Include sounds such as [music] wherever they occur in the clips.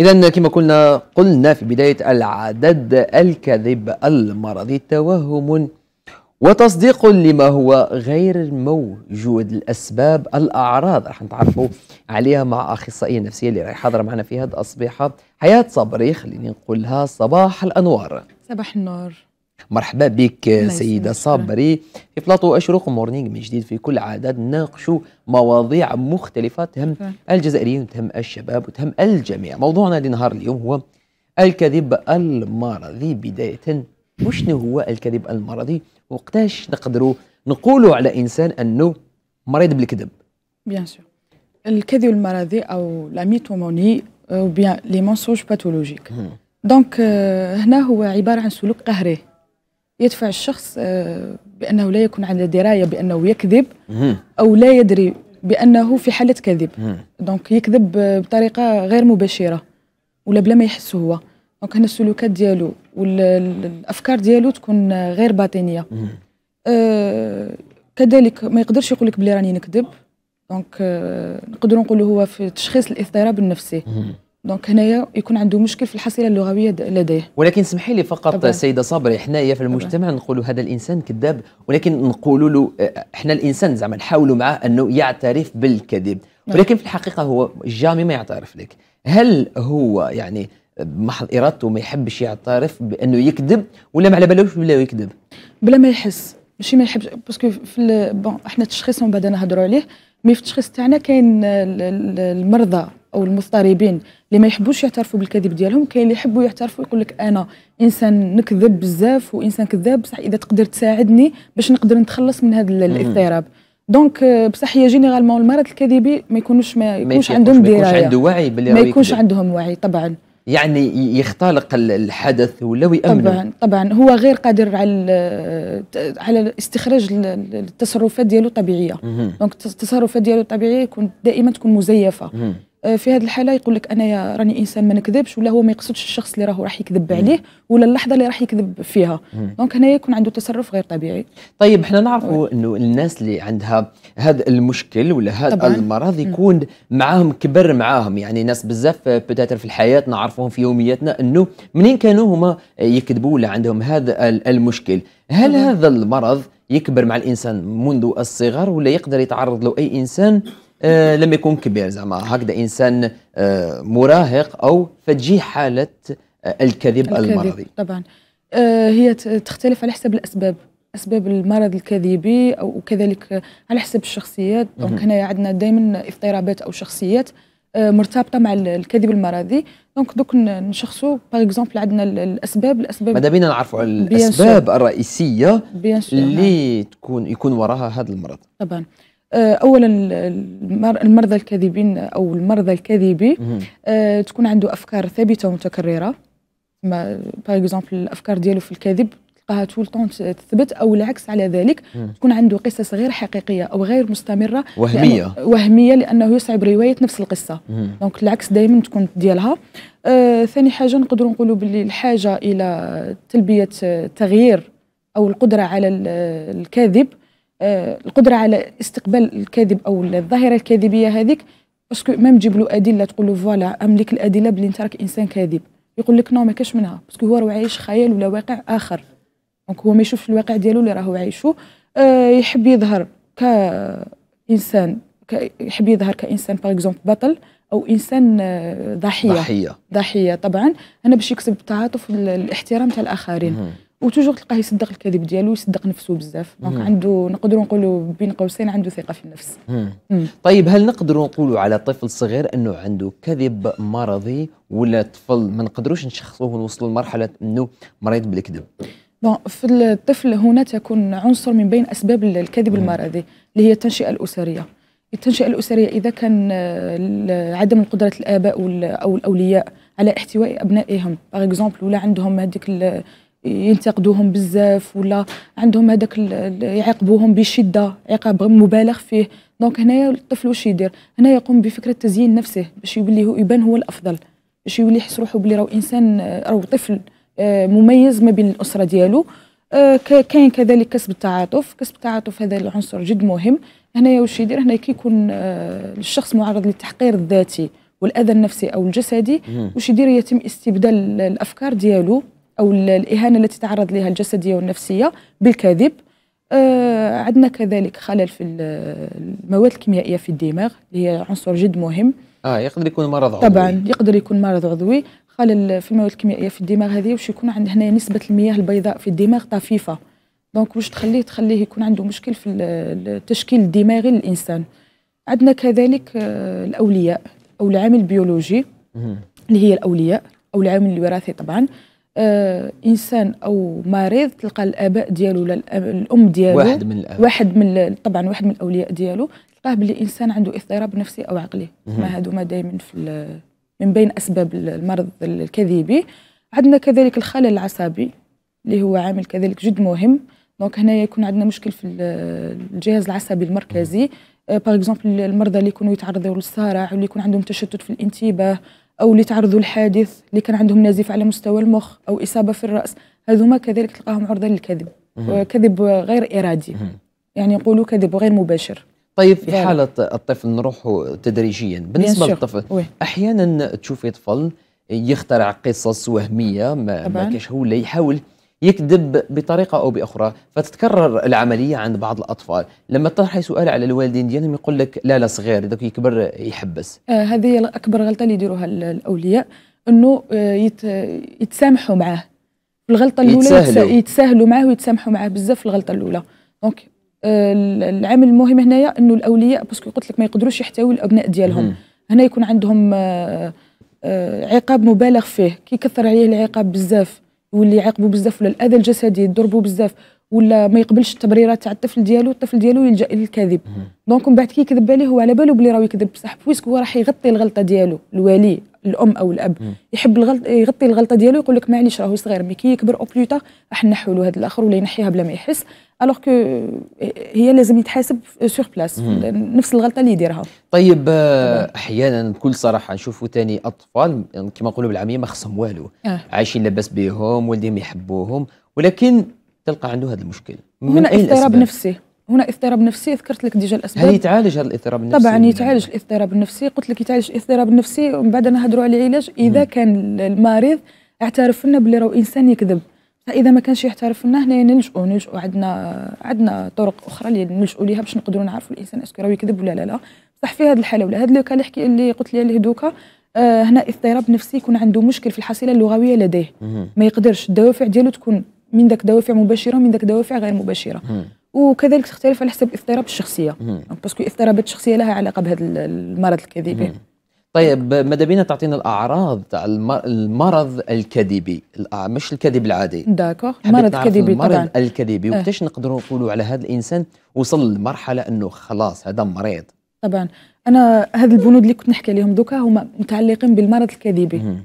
إذا كما قلنا قلنا في بداية العدد الكذب المرضي توهم وتصديق لما هو غير موجود الأسباب الأعراض راح نتعرفوا عليها مع أخصائية نفسية اللي راح حاضرة معنا في هذا الصبيحة حياة صبري خليني نقولها صباح الأنوار صباح النور مرحبا بك سيدة صبري في بلاطو أشرق مورنينغ من جديد في كل عدد نناقشوا مواضيع مختلفة تهم الجزائريين وتهم الشباب وتهم الجميع موضوعنا لنهار اليوم هو الكذب المرضي بداية وشنو هو الكذب المرضي وقتاش نقدروا نقولوا على إنسان أنه مريض بالكذب بيان سور الكذب المرضي أو لا ميتوموني أو بيان لي مونسوج باثولوجيك دونك هنا هو عبارة عن سلوك قهري يدفع الشخص آه، بأنه لا يكون على دراية بأنه يكذب أو لا يدري بأنه في حالة كذب دونك يكذب بطريقة غير مباشرة ولا بلا ما يحس هو دونك هنا السلوكات ديالو والأفكار ديالو تكون غير باطنية آه، كذلك ما يقدرش يقول لك بلي راني نكذب دونك آه، نقدروا نقولوا هو في تشخيص الاضطراب النفسي دونك هنايا يكون عنده مشكل في الحصيله اللغويه لديه ولكن اسمحي لي فقط طبعا. سيده صبري حنايا في المجتمع نقولوا هذا الانسان كذاب ولكن نقولوا له آه، احنا الانسان زعما نحاولوا معاه انه يعترف بالكذب نعم. ولكن في الحقيقه هو جامي ما يعترف لك هل هو يعني بمحض ارادته ما يحبش يعترف بانه يكذب ولا ما على بالوش بلا يكذب بلا ما يحس ماشي ما يحبش باسكو في بون احنا التشخيص من بعد نهضروا عليه مي في التشخيص تاعنا كاين المرضى او المضطربين اللي ما يحبوش يعترفوا بالكذب ديالهم كاين اللي يحبوا يعترفوا يقول لك انا انسان نكذب بزاف وانسان كذاب بصح اذا تقدر تساعدني باش نقدر نتخلص من هذا الاضطراب دونك euh, بصح هي جينيرالمون المرض الكذبي ما يكونوش ما يكونش عندهم درايه ما يكونش عنده وعي باللي ما يكونش عندهم وعي طبعا يعني يختلق الحدث ولا ويأمنه طبعا طبعا هو غير قادر على على استخراج التصرفات ديالو طبيعيه دونك التصرفات ديالو الطبيعيه يكون دائما تكون مزيفه آه، في هذه الحاله يقول لك انا راني انسان ما نكذبش ولا هو ما يقصدش الشخص اللي راهو راح يكذب عليه ولا اللحظه اللي راح يكذب فيها دونك هنا يكون عنده تصرف غير طبيعي طيب احنا نعرفوا انه الناس اللي عندها هذا المشكل ولا هذا المرض يكون مم. معاهم كبر معاهم يعني ناس بزاف بتاتر في الحياه نعرفوهم في يومياتنا انه منين كانوا هما يكذبوا ولا عندهم هذا المشكل هل مم. هذا المرض يكبر مع الانسان منذ الصغر ولا يقدر يتعرض له اي انسان آه، لما يكون كبير زعما هكذا انسان آه، مراهق او فتجي حاله آه، الكذب, الكذب المرضي طبعا هي تختلف على حسب الاسباب اسباب المرض الكذبي او وكذلك على حسب الشخصيات دونك هنا عندنا دائما اضطرابات او شخصيات مرتبطه مع الكذب المرضي دونك دوك نشخصوا باغ اكزومبل عندنا الاسباب الاسباب ماذا بينا نعرفوا الاسباب الرئيسيه اللي نعم. تكون يكون وراها هذا المرض طبعا آه، اولا المرضى الكاذبين او المرضى الكاذبي آه، تكون عنده افكار ثابته ومتكرره ما باغ اكزومبل الافكار ديالو في الكذب تلقاها طول طون تثبت او العكس على ذلك تكون عنده قصص غير حقيقيه او غير مستمره وهميه لأنه وهميه لانه يصعب روايه نفس القصه دونك العكس دائما تكون ديالها آه ثاني حاجه نقدروا نقولوا باللي الحاجه الى تلبيه تغيير او القدره على الكذب آه، القدره على استقبال الكاذب او الظاهره الكاذبيه هذيك باسكو ميم تجيب له ادله تقول له فوالا املك الادله بلي انت راك انسان كاذب يقول لك نو ما كاش منها باسكو هو راه عايش خيال ولا واقع اخر دونك هو ما يشوفش الواقع ديالو اللي راهو عايشه أه يحب يظهر كانسان يحب يظهر كانسان باغ اكزومبل بطل او انسان آه، ضحيه ضحيه ضحيه طبعا أنا باش يكسب التعاطف والاحترام تاع الاخرين وتوجور تلقاه يصدق الكذب ديالو يصدق نفسه بزاف دونك عنده نقدروا نقولوا بين قوسين عنده ثقه في النفس مم. مم. طيب هل نقدروا نقولوا على طفل صغير انه عنده كذب مرضي ولا طفل ما نقدروش نشخصوه ونوصلوا لمرحله انه مريض بالكذب بون في الطفل هنا تكون عنصر من بين اسباب الكذب المرضي اللي هي التنشئه الاسريه التنشئه الاسريه اذا كان آه، عدم قدره الاباء او الاولياء على احتواء ابنائهم باغ اكزومبل ولا عندهم هذيك ينتقدوهم بزاف ولا عندهم هذاك يعاقبوهم بشده عقاب مبالغ فيه دونك هنايا الطفل واش يدير هنا يقوم بفكره تزيين نفسه باش يولي هو يبان هو الافضل باش يولي يحس روحو بلي راهو انسان آه، راهو طفل آه، مميز ما بين الاسره ديالو آه، كاين كذلك كسب التعاطف كسب التعاطف هذا العنصر جد مهم هنايا واش يدير هنا كيكون الشخص معرض للتحقير الذاتي والاذى النفسي او الجسدي واش يدير يتم استبدال الافكار ديالو او الاهانه التي تعرض لها الجسديه والنفسيه بالكذب آه عندنا كذلك خلل في المواد الكيميائيه في الدماغ اللي هي عنصر جد مهم اه يقدر يكون مرض عضوي طبعا يقدر يكون مرض عضوي خلل في المواد الكيميائيه في الدماغ هذه واش يكون عند هنا نسبه المياه البيضاء في الدماغ طفيفه دونك واش تخليه تخليه يكون عنده مشكل في التشكيل الدماغي للانسان عندنا كذلك آه، الاولياء او العامل البيولوجي اللي هي الاولياء او العامل الوراثي طبعا آه انسان او مريض تلقى الاباء ديالو ولا الام ديالو واحد من الأباء. واحد من طبعا واحد من الاولياء ديالو تلقاه باللي انسان عنده اضطراب نفسي او عقلي ما ما دائما في من بين اسباب المرض الكذبي عندنا كذلك الخلل العصبي اللي هو عامل كذلك جد مهم دونك هنا يكون عندنا مشكل في الجهاز العصبي المركزي باغ آه، اكزومبل المرضى اللي يكونوا يتعرضوا للصرع واللي يكون عندهم تشتت في الانتباه او اللي تعرضوا لحادث اللي كان عندهم نزيف على مستوى المخ او اصابه في الراس هذوما كذلك تلقاهم عرضه للكذب كذب غير ارادي يعني يقولوا كذب غير مباشر طيب في حالة الطفل نروح تدريجيا بالنسبة للطفل أحيانا تشوفي طفل يخترع قصص وهمية ما, ما كاش هو اللي يحاول يكذب بطريقه او باخرى فتتكرر العمليه عند بعض الاطفال لما تطرحي سؤال على الوالدين ديالهم يقول لك لا لا صغير دوك يكبر يحبس آه هذه اكبر غلطه اللي يديروها الاولياء انه آه، يت... يتسامحوا معاه الغلطه الاولى يتساهلوا, يتساهلوا معاه ويتسامحوا معاه بزاف الغلطه الاولى دونك آه العامل المهم هنايا انه الاولياء باسكو قلت لك ما يقدروش يحتوي الابناء ديالهم هنا يكون عندهم آه, آه، عقاب مبالغ فيه كيكثر عليه العقاب بزاف واللي يعاقبوا بزاف ولا الاذى الجسدي يضربوا بزاف ولا ما يقبلش التبريرات تاع الطفل ديالو الطفل ديالو يلجا للكذب دونك من بعد كي يكذب عليه هو على باله بلي راه يكذب بصح بويسك هو راح يغطي الغلطه ديالو الوالي الام او الاب يحب الغلط يغطي الغلطه ديالو يقول لك معليش راهو صغير مي كي يكبر او بلوتا راح نحوا له هذا الاخر ولا ينحيها بلا ما يحس الوغ كو هي لازم يتحاسب سور بلاس نفس الغلطه اللي يديرها طيب آه، احيانا بكل صراحه نشوفوا ثاني اطفال يعني كما نقولوا بالعاميه ما خصهم والو آه. عايشين لاباس بهم والديهم يحبوهم ولكن تلقى عنده هذا المشكل هنا اضطراب نفسي هنا اضطراب نفسي ذكرت لك ديجا الاسباب هل يتعالج هذا الاضطراب النفسي طبعا يتعالج الاضطراب النفسي قلت لك يتعالج الاضطراب النفسي ومن بعد نهضروا على العلاج اذا مم. كان المريض اعترف لنا بلي راهو انسان يكذب فاذا ما كانش يعترف لنا هنا نلجؤوا نلجؤوا عندنا عندنا طرق اخرى اللي نلجؤوا ليها باش نقدروا نعرفوا الانسان اسكو راهو يكذب ولا لا لا بصح في هذه الحاله ولا هذا اللي كان اللي حكي اللي قلت لي عليه دوكا آه، هنا اضطراب نفسي يكون عنده مشكل في الحصيله اللغويه لديه مم. ما يقدرش الدوافع ديالو تكون من داك دوافع مباشره من داك دوافع غير مباشره وكذلك تختلف على حسب الاضطراب الشخصيه باسكو الاضطرابات الشخصيه لها علاقه بهذا المرض الكذبي طيب ماذا بينا تعطينا الاعراض تاع المرض الكذبي مش الكذب العادي داكوغ مرض كذبي المرض طبعا الكذبي آه. وكيفاش نقدروا نقولوا على هذا الانسان وصل لمرحله انه خلاص هذا مريض طبعا انا هاد البنود اللي كنت نحكي عليهم دوكا هما متعلقين بالمرض الكذبي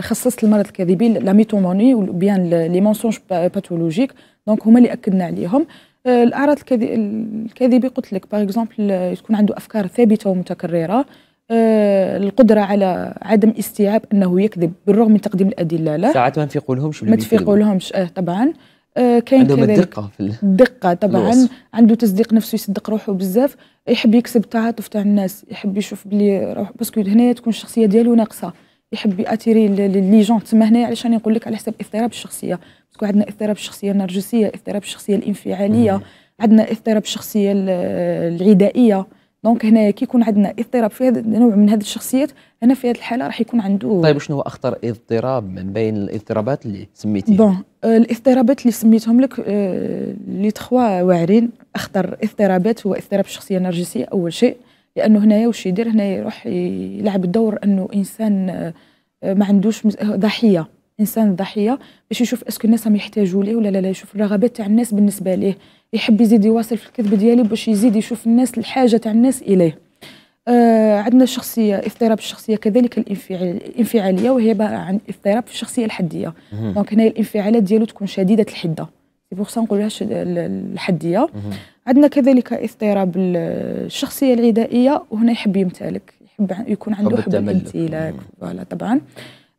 خصصت المرض الكاذبين لا ميتوموني وبيان لي مونسونج باثولوجيك دونك هما اللي اكدنا عليهم آه، الاعراض الكاذبه قلت لك باغ اكزومبل تكون عنده افكار ثابته ومتكرره آه، القدره على عدم استيعاب انه يكذب بالرغم من تقديم الادله له ساعات ما تفيقولهمش ما تفيقولهمش اه طبعا آه، كاين عندهم الدقه في الدقه طبعا الوصف. عنده تصديق نفسه يصدق روحه بزاف يحب يكسب التعاطف تاع الناس يحب يشوف بلي روح باسكو هنايا تكون الشخصيه ديالو ناقصه يحب ياتيري لي جون تما هنايا علاش انا نقول لك على حسب اضطراب الشخصيه باسكو عندنا اضطراب الشخصيه النرجسيه اضطراب الشخصيه الانفعاليه عندنا اضطراب الشخصيه العدائيه دونك هنايا كي يكون عندنا اضطراب في هذا النوع من هذه الشخصيات هنا في هذه الحاله راح يكون عنده طيب شنو هو اخطر اضطراب من بين الاضطرابات اللي سميتيه بون آه، الاضطرابات اللي سميتهم لك آه، لي تخوا واعرين اخطر اضطرابات هو اضطراب الشخصيه النرجسيه اول شيء لانه هنايا واش يدير هنايا يروح يلعب الدور انه انسان آه، ما عندوش آه، ضحيه انسان ضحيه باش يشوف اسكو الناس راهم يحتاجوا ليه ولا لا لا يشوف الرغبات تاع الناس بالنسبه ليه يحب يزيد يواصل في الكذب ديالي باش يزيد يشوف الناس الحاجه تاع الناس اليه آه عندنا الشخصيه اضطراب الشخصيه كذلك الانفعاليه وهي عن اضطراب في الشخصيه الحديه دونك هنا الانفعالات ديالو تكون شديده الحده بوغ سا نقولهاش الحديه عندنا كذلك اضطراب الشخصيه العدائيه وهنا يحب يمتلك يحب يكون عنده حب الامتلاك فوالا طبعا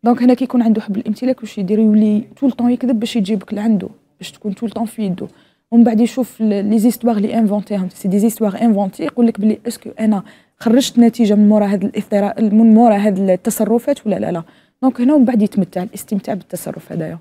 دونك هنا كيكون عنده حب الامتلاك واش يدير يولي طول طون يكذب باش يجيبك لعنده باش تكون طول طون في يده ومن بعد يشوف لي زيستوار اللي انفونتيهم سي دي زيستوار انفونتي يقول لك بلي اسكو انا خرجت نتيجه من مورا هذا الاضطراب من مورا هذه التصرفات ولا لا لا دونك هنا ومن بعد يتمتع الاستمتاع بالتصرف هذايا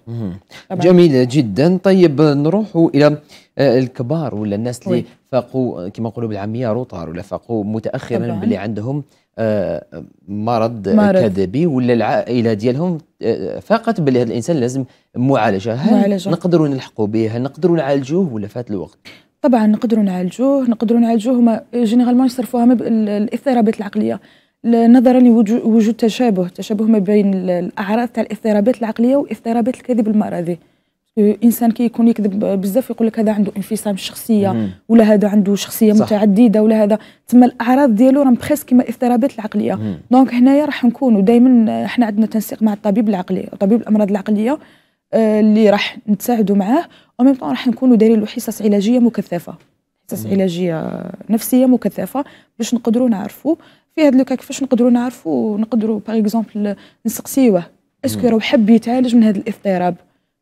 جميله جدا طيب نروحوا الى آه، الكبار ولا الناس اللي فاقوا كما نقولوا بالعاميه روطار ولا فاقوا متاخرا باللي عندهم آه، مرض, مرض. كذبي ولا العائله ديالهم آه، فاقت باللي هذا الانسان لازم معالجه هل معالجة. نقدروا نلحقوا به هل نقدروا نعالجوه ولا فات الوقت طبعا نقدروا نعالجوه نقدروا نعالجوه جينيرالمون يصرفوها الاضطرابات العقليه نظرا لوجود تشابه تشابه ما بين الاعراض تاع الاضطرابات العقليه واضطرابات الكذب المرضي الانسان كي يكون يكذب بزاف يقول لك هذا عنده انفصام الشخصيه ولا هذا عنده شخصيه صح. متعدده ولا هذا تما الاعراض ديالو راهم بريسك كيما الاضطرابات العقليه دونك هنايا راح نكونوا دائما حنا عندنا تنسيق مع الطبيب العقلي طبيب الامراض العقليه آه، اللي راح نتساعدوا معاه وميم طون راح نكونوا دايرين له حصص علاجيه مكثفه حصص علاجيه نفسيه مكثفه باش نقدروا نعرفوا في هذا لوكا كيفاش نقدروا نعرفوا ونقدروا باغ اكزومبل نسقسيوه اسكو راهو حب يتعالج من هذا الاضطراب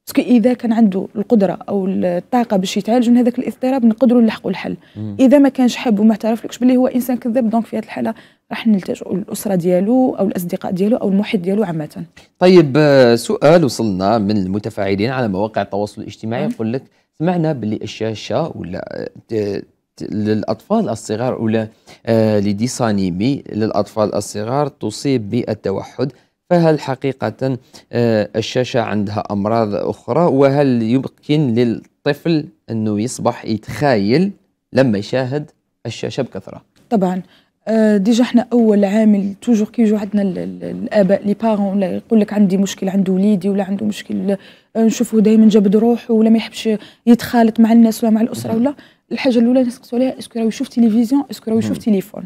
باسكو اذا كان عنده القدره او الطاقه باش يتعالج من هذاك الاضطراب نقدروا نلحقوا الحل مم. اذا ما كانش حب وما اعترفلكش باللي هو انسان كذاب دونك في هذه الحاله راح نلتجئ للاسره ديالو او الاصدقاء ديالو او المحيط ديالو عامه طيب آه، سؤال وصلنا من المتفاعلين على مواقع التواصل الاجتماعي يقول لك سمعنا باللي الشاشه ولا آه، للأطفال الصغار ولا أولى آه، لديسانيمي للأطفال الصغار تصيب بالتوحد فهل حقيقة آه، الشاشة عندها أمراض أخرى وهل يمكن للطفل أنه يصبح يتخايل لما يشاهد الشاشة بكثرة طبعا آه، ديجا احنا اول عامل توجور كي يجوا عندنا الاباء لي بارون يقول لك عندي مشكل عند وليدي ولا عنده مشكل نشوفه دائما جبد روحه ولا ما يحبش يتخالط مع الناس ولا مع الاسره نعم. ولا الحاجه الاولى اللي نسقسوا عليها اسكو راهو يشوف تلفزيون اسكو راهو يشوف تليفون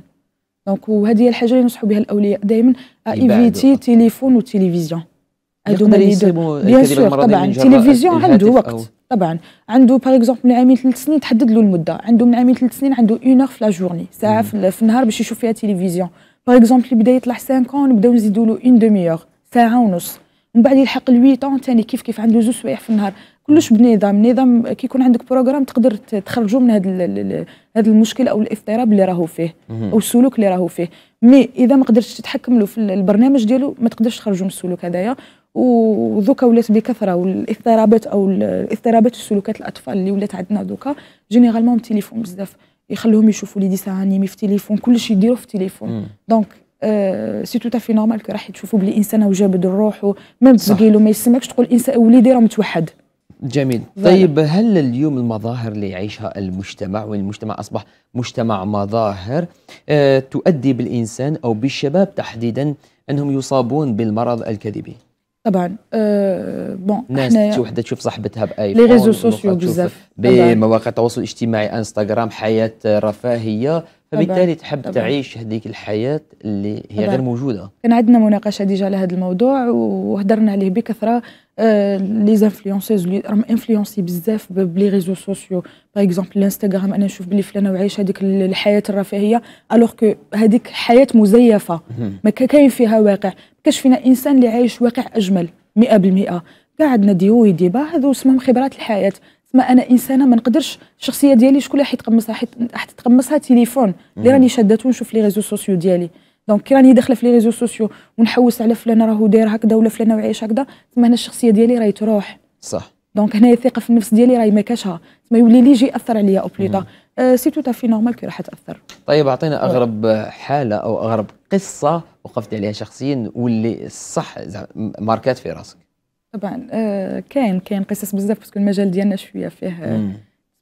دونك وهذه هي الحاجه اللي ننصحوا بها الاولياء دائما آه، ايفيتي تليفون وتلفزيون هادو هما اللي بيان سور طبعا التلفزيون عنده وقت طبعا عنده باغ اكزومبل من عامين ثلاث سنين تحدد له المده عنده من عامين ثلاث سنين عنده اون في لا جورني ساعه في النهار باش يشوف فيها تلفزيون باغ اكزومبل يبدا يطلع 5 اون نبداو نزيدوا له اون دوميور ساعه ونص من بعد يلحق ال 8 اون ثاني كيف كيف عنده زوج سوايع في النهار كلش بنظام نظام كي يكون عندك بروغرام تقدر تخرجوا من هذا هذا المشكل او الاضطراب اللي راهو فيه او السلوك اللي راهو فيه مي اذا ما قدرتش تتحكم له في البرنامج ديالو ما تقدرش تخرجوا من السلوك هذايا ودوكا ولات بكثره والاضطرابات او الاضطرابات السلوكات الاطفال اللي ولات عندنا دوكا جينيرالمون التليفون بزاف يخلوهم يشوفوا لي ديسان انيمي في التليفون كلشي يديروا في التليفون دونك أه سي تو تافي نورمال كو راح تشوفوا بلي انسان هو جابد روحو ما تزقيلو ما يسمعكش تقول انسان وليدي راه متوحد جميل طيب هل اليوم المظاهر اللي يعيشها المجتمع والمجتمع أصبح مجتمع مظاهر أه تؤدي بالإنسان أو بالشباب تحديدا أنهم يصابون بالمرض الكذبي طبعا أه بون ناس احنا وحده تشوف صاحبتها باي لي ريزو سوسيو بزاف بمواقع التواصل الاجتماعي انستغرام حياه رفاهيه فبالتالي تحب طبعًا. تعيش هذيك الحياه اللي هي طبعًا. غير موجوده كان عندنا مناقشه ديجا على هذا الموضوع وهدرنا عليه بكثره لي انفلونسوز اللي راهم انفلونسي بزاف بلي ريزو سوسيو باغ اكزومبل الانستغرام انا نشوف بلي فلانه وعايشه هذيك الحياه الرفاهيه الوغ كو هذيك حياه مزيفه ما كاين فيها واقع ما كاش فينا انسان اللي عايش واقع اجمل 100% قاعد عندنا ويدي ديبا هذو اسمهم خبرات الحياه تسمى انا انسانه ما نقدرش الشخصيه ديالي شكون اللي حيتقمصها حيت تتقمصها تليفون اللي راني شادته ونشوف لي ريزو سوسيو ديالي دونك كي راني داخله في لي ريزو سوسيو ونحوس على فلان راهو داير هكذا ولا فلان وعايش هكذا تما هنا الشخصيه ديالي راهي تروح صح دونك هنا الثقه في النفس ديالي راهي ما كاشها تما يولي لي يجي ياثر عليا او بليطا آه سي تو في نورمال كي راح تاثر طيب اعطينا اغرب حاله او اغرب قصه وقفت عليها شخصيا واللي صح ماركات في راسك طبعا آه كاين كاين قصص بزاف باسكو المجال ديالنا شويه فيه مم.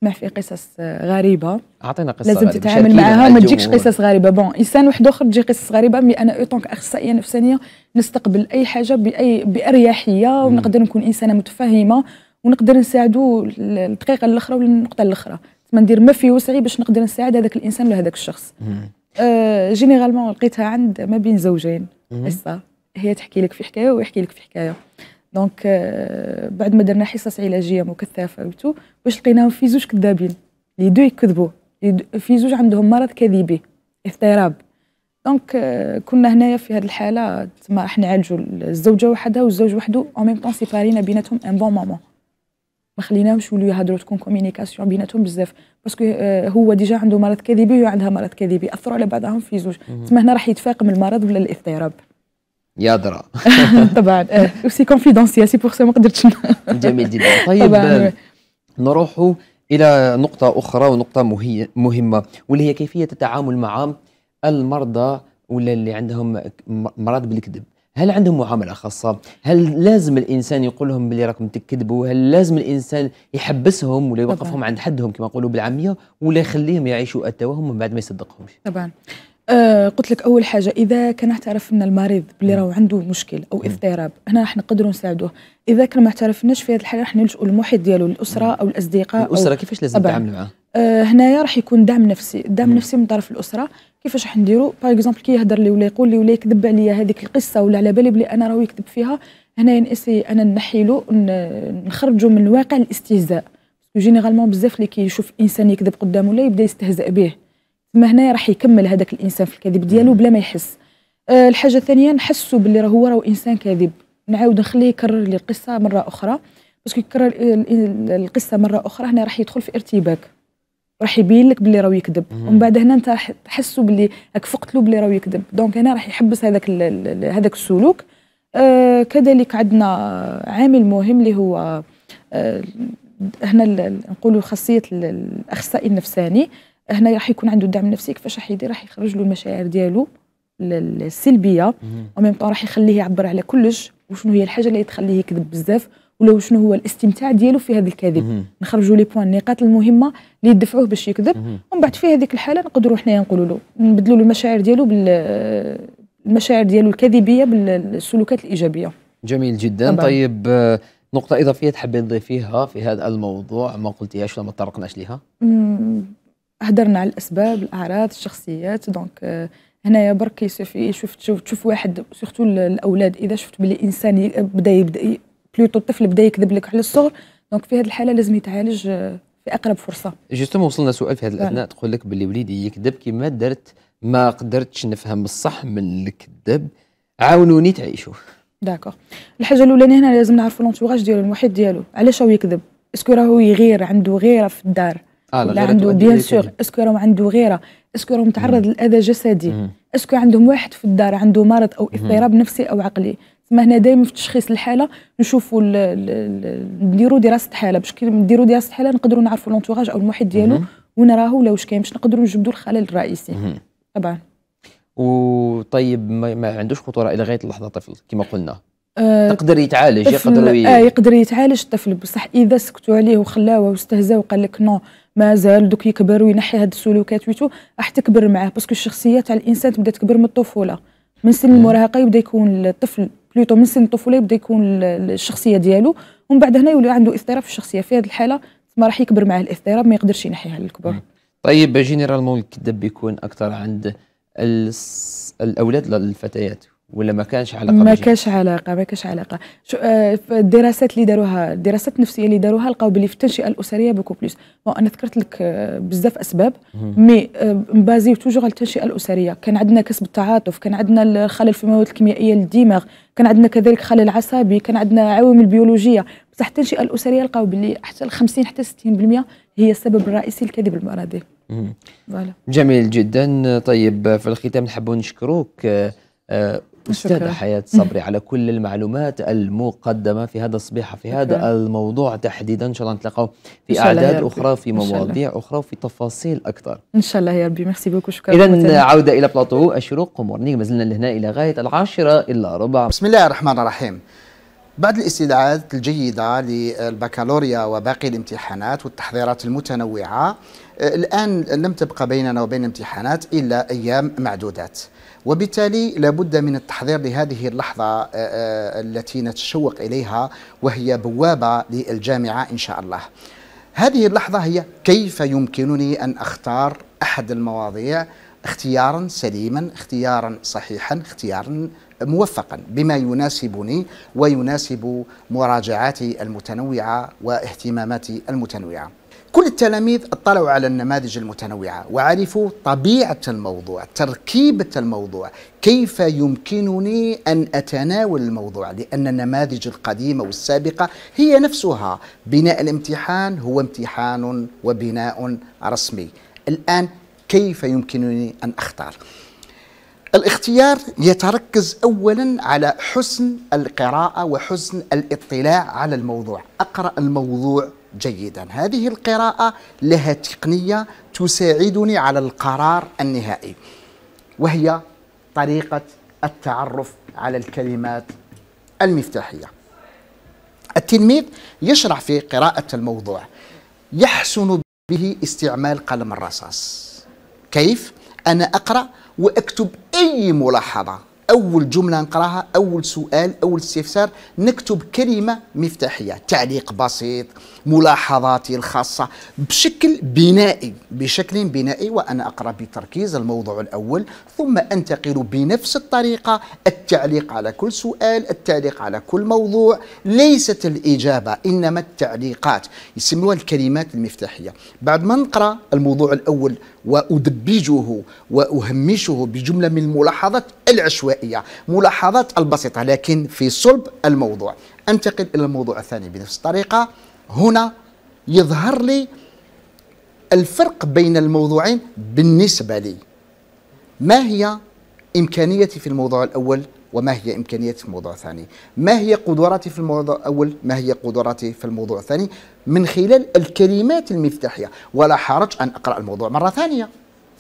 تسمع في قصص غريبه اعطينا قصه لازم تتعامل معها ما تجيكش قصص غريبه بون انسان واحد اخر تجي قصص غريبه مي انا اوتونك اخصائيه نفسانيه نستقبل اي حاجه باي باريحيه ونقدر نكون انسانه متفهمه ونقدر نساعدو الدقيقه الاخرى ولا النقطه الاخرى ما ندير ما في وسعي باش نقدر نساعد هذاك الانسان ولا هذاك الشخص آه جينيرالمون لقيتها عند ما بين زوجين قصه هي تحكي لك في حكايه ويحكي لك في حكايه دونك آه، بعد ما درنا حصص علاجيه مكثفه وتو واش لقيناهم في زوج كذابين لي دو يكذبوا في زوج عندهم مرض كذبي اضطراب دونك آه، كنا هنايا في هذه الحاله تما راح نعالجوا الزوجه وحدها والزوج وحده اون ميم طون سيبارينا بيناتهم ان بون مومون ما خليناهمش يوليو يهضروا تكون كومينيكاسيون بيناتهم بزاف باسكو آه، هو ديجا عنده مرض كذبي وعندها عندها مرض كذبي اثروا على بعضهم في زوج تما هنا راح يتفاقم المرض ولا الاضطراب يادرا [laughs] طبعا سي كونفيدونسيال سي بور سو ما قدرتش [laughs] جميل جدا [laughs] طيب آه، آه. نروحوا الى نقطه اخرى ونقطه مهمه واللي هي كيفيه التعامل مع المرضى ولا اللي عندهم مرض بالكذب هل عندهم معامله خاصه هل لازم الانسان يقول لهم بلي راكم تكذبوا هل لازم الانسان يحبسهم ولا يوقفهم عند حدهم كما يقولوا بالعاميه ولا يخليهم يعيشوا التوهم من بعد ما يصدقهمش طبعا آه قلت لك اول حاجه اذا كان اعترف ان المريض بلي راهو عنده مشكل او اضطراب هنا راح نقدروا نساعدوه اذا كان ما اعترفناش في هذه الحاله راح نلجؤوا للمحيط ديالو الاسره او الاصدقاء الاسره أو كيفاش لازم نتعامل معاه آه، هنايا راح يكون دعم نفسي دعم نفسي من طرف الاسره كيفاش راح نديروا باغ اكزومبل كي يهضر لي ولا يقول لي ولا يكذب عليا هذيك القصه ولا على بالي بلي انا راهو يكذب فيها هنا نسي انا نحيلو نخرجو من واقع الاستهزاء جينيرالمون بزاف اللي كيشوف انسان يكذب قدامه ولا يبدا يستهزأ به ما هنا راح يكمل هذاك الانسان في الكذب ديالو بلا ما يحس أه الحاجه الثانيه نحسوا باللي راه هو راه انسان كاذب نعاود نخليه يكرر لي القصه مره اخرى باسكو يكرر القصه مره اخرى هنا راح يدخل في ارتباك راح يبين لك باللي راهو يكذب ومن بعد هنا انت راح تحسوا باللي راك فقتلو باللي راهو يكذب دونك هنا راح يحبس هذاك هذاك السلوك آه كذلك عندنا عامل مهم اللي هو آه هنا نقولوا خاصيه الاخصائي النفساني هنا راح يكون عنده الدعم النفسي كيفاش راح يدير راح يخرج له المشاعر ديالو السلبيه وميم طون راح يخليه يعبر على كلش وشنو هي الحاجه اللي تخليه يكذب بزاف ولا شنو هو الاستمتاع ديالو في هذا الكذب نخرجوا لي بوان النقاط المهمه اللي يدفعوه باش يكذب ومن بعد في هذيك الحاله نقدروا حنايا نقولوا له نبدلوا له المشاعر ديالو بال المشاعر ديالو الكذبيه بالسلوكات الايجابيه جميل جدا طبعا. طيب نقطة إضافية تحبين تضيفيها في هذا الموضوع ما قلتيهاش ولا ما تطرقناش ليها هدرنا على الاسباب الاعراض الشخصيات دونك آه، هنايا برك يسوفي شوف تشوف تشوف واحد سورتو الاولاد اذا شفت بلي انسان بدا يبدا بلوتو الطفل بدا يكذب لك على الصغر دونك في هذه الحاله لازم يتعالج آه، في اقرب فرصه جوستومون وصلنا سؤال في هذه الاثناء تقول لك بلي وليدي يكذب كيما درت ما قدرتش نفهم الصح من الكذب عاونوني تعيشوا داكوغ الحاجه الاولانيه هنا لازم نعرفوا لونتوراج ديالو المحيط ديالو علاش هو يكذب اسكو راهو يغير عنده غيره في الدار آه، ولا عنده بيان سور اسكو راهم عنده غيره اسكو راهم تعرض للاذى جسدي اسكو عندهم واحد في الدار عنده مرض او اضطراب نفسي او عقلي تسمى هنا دائما في تشخيص الحاله نشوفوا نديروا دراسه حاله باش نديروا دراسه حاله نقدروا نعرفوا لونتوراج او المحيط ديالو وين راهو ولا واش كاين باش نقدروا نجبدوا الخلل الرئيسي طبعا وطيب ما, ما عندوش خطوره الى غايه اللحظه طفل كما قلنا أه تقدر يتعالج يقدر آه يقدر يتعالج الطفل بصح اذا سكتوا عليه وخلاوه واستهزاوا وقال لك نو مازال دوك يكبر وينحي هاد السلوكات ويتو راح تكبر معاه باسكو الشخصيه تاع الانسان تبدا تكبر من الطفوله من سن المراهقه يبدا يكون الطفل بلوتو من سن الطفوله يبدا يكون الشخصيه ديالو ومن بعد هنا يولي عنده اضطراب في الشخصيه في هذه الحاله ما راح يكبر معاه الاضطراب ما يقدرش ينحيها للكبر طيب جينيرالمون الكذب بيكون اكثر عند الاولاد للفتيات ولا ما كانش علاقه ما كانش علاقه ما كانش علاقه شو آه، الدراسات اللي داروها الدراسات النفسيه اللي داروها لقاو بلي في التنشئه الاسريه بوكو بليس انا ذكرت لك آه، بزاف اسباب مي آه، بازي توجور على التنشئه الاسريه كان عندنا كسب التعاطف كان عندنا الخلل في المواد الكيميائيه للدماغ كان عندنا كذلك خلل عصبي كان عندنا عوامل بيولوجيه بصح التنشئه الاسريه لقاو بلي حتى 50 حتى 60% هي السبب الرئيسي للكذب المرضي جميل جدا طيب في الختام نحب نشكروك أستاذة حياة صبري على كل المعلومات المقدمة في هذا الصبيحة في هذا شكرا. الموضوع تحديدا إن شاء الله نتلاقاو في أعداد أخرى في مواضيع أخرى وفي تفاصيل أكثر إن شاء الله يا ربي ميرسي بوكو شكرا إذا عودة إلى بلاطو الشروق ومورنيك مازلنا لهنا إلى غاية العاشرة إلا ربع بسم الله الرحمن الرحيم بعد الاستدعاءات الجيدة للبكالوريا وباقي الامتحانات والتحضيرات المتنوعة الآن لم تبقى بيننا وبين امتحانات إلا أيام معدودات وبالتالي لابد من التحضير لهذه اللحظة آه، آه، التي نتشوق إليها وهي بوابة للجامعة إن شاء الله هذه اللحظة هي كيف يمكنني أن أختار أحد المواضيع اختيارا سليما اختيارا صحيحا اختيارا موفقا بما يناسبني ويناسب مراجعاتي المتنوعة واهتماماتي المتنوعة كل التلاميذ اطلعوا على النماذج المتنوعة وعرفوا طبيعة الموضوع تركيبة الموضوع كيف يمكنني أن أتناول الموضوع لأن النماذج القديمة والسابقة هي نفسها بناء الامتحان هو امتحان وبناء رسمي الآن كيف يمكنني أن أختار الاختيار يتركز اولا على حسن القراءه وحسن الاطلاع على الموضوع اقرا الموضوع جيدا هذه القراءة لها تقنية تساعدني على القرار النهائي وهي طريقة التعرف على الكلمات المفتاحية التلميذ يشرع في قراءة الموضوع يحسن به استعمال قلم الرصاص كيف؟ أنا أقرأ وأكتب أي ملاحظة اول جمله نقراها اول سؤال اول استفسار نكتب كلمه مفتاحيه تعليق بسيط ملاحظاتي الخاصه بشكل بنائي بشكل بنائي وانا اقرا بتركيز الموضوع الاول ثم انتقل بنفس الطريقه التعليق على كل سؤال التعليق على كل موضوع ليست الاجابه انما التعليقات يسموها الكلمات المفتاحيه بعد ما نقرا الموضوع الاول وادبجه واهمشه بجمله من الملاحظات العشوائيه الغذائية ملاحظات البسيطة لكن في صلب الموضوع أنتقل إلى الموضوع الثاني بنفس الطريقة هنا يظهر لي الفرق بين الموضوعين بالنسبة لي ما هي إمكانيتي في الموضوع الأول وما هي إمكانيتي في الموضوع الثاني ما هي قدراتي في الموضوع الأول ما هي قدراتي في الموضوع الثاني من خلال الكلمات المفتاحية ولا حرج أن أقرأ الموضوع مرة ثانية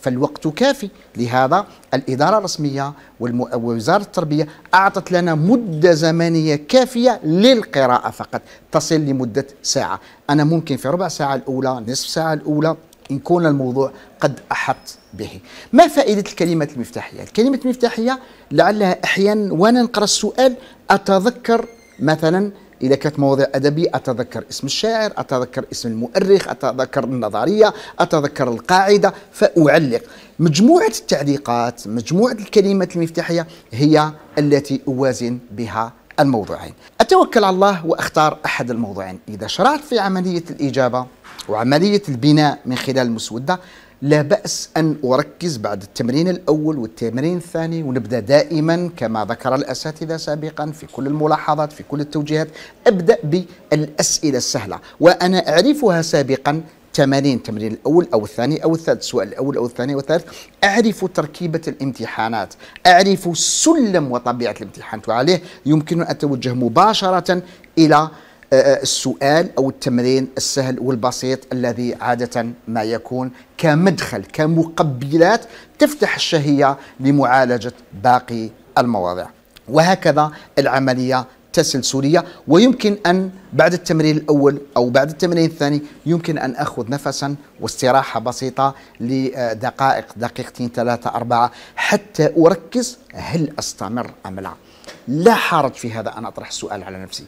فالوقت كافي لهذا الإدارة الرسمية ووزارة التربية أعطت لنا مدة زمنية كافية للقراءة فقط تصل لمدة ساعة أنا ممكن في ربع ساعة الأولى نصف ساعة الأولى إن كون الموضوع قد أحط به ما فائدة الكلمة المفتاحية؟ الكلمة المفتاحية لعلها أحيانا وأنا نقرأ السؤال أتذكر مثلا إذا كانت مواضيع أدبية أتذكر اسم الشاعر أتذكر اسم المؤرخ أتذكر النظرية أتذكر القاعدة فأعلق مجموعة التعليقات مجموعة الكلمات المفتاحية هي التي أوازن بها الموضوعين أتوكل على الله وأختار أحد الموضوعين إذا شرعت في عملية الإجابة وعملية البناء من خلال المسودة لا بأس أن أركز بعد التمرين الأول والتمرين الثاني ونبدأ دائما كما ذكر الأساتذة سابقا في كل الملاحظات في كل التوجيهات أبدأ بالأسئلة السهلة وأنا أعرفها سابقا تمارين التمرين الأول أو الثاني أو الثالث سواء الأول أو الثاني أو الثالث أعرف تركيبة الامتحانات أعرف سلم وطبيعة الامتحان وعليه يمكن أن أتوجه مباشرة إلى السؤال او التمرين السهل والبسيط الذي عاده ما يكون كمدخل كمقبلات تفتح الشهيه لمعالجه باقي المواضيع وهكذا العمليه تسلسليه ويمكن ان بعد التمرين الاول او بعد التمرين الثاني يمكن ان اخذ نفسا واستراحه بسيطه لدقائق دقيقتين ثلاثه اربعه حتى اركز هل استمر ام لا؟ لا حرج في هذا ان اطرح السؤال على نفسي،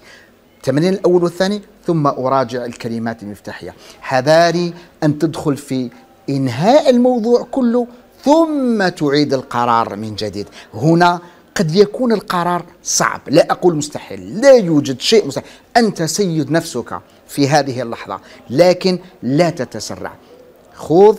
التمرين الأول والثاني ثم أراجع الكلمات المفتاحية حذاري أن تدخل في إنهاء الموضوع كله ثم تعيد القرار من جديد هنا قد يكون القرار صعب لا أقول مستحيل لا يوجد شيء مستحيل أنت سيد نفسك في هذه اللحظة لكن لا تتسرع خذ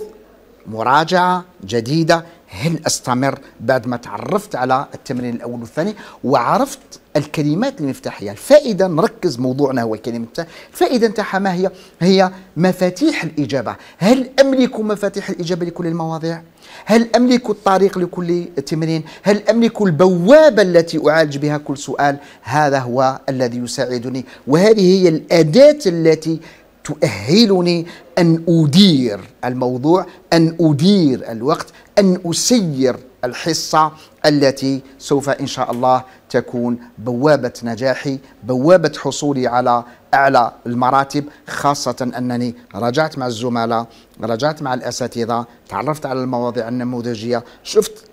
مراجعة جديدة هل استمر بعد ما تعرفت على التمرين الاول والثاني وعرفت الكلمات المفتاحيه الفائده نركز موضوعنا هو الكلمه الفائده نتاعها ما هي هي مفاتيح الاجابه هل املك مفاتيح الاجابه لكل المواضيع هل املك الطريق لكل تمرين هل املك البوابه التي اعالج بها كل سؤال هذا هو الذي يساعدني وهذه هي الاداه التي تؤهلني ان ادير الموضوع ان ادير الوقت أن أسير الحصة التي سوف إن شاء الله تكون بوابة نجاحي بوابة حصولي على أعلى المراتب خاصة أنني رجعت مع الزملاء رجعت مع الأساتذة تعرفت على المواضيع النموذجية شفت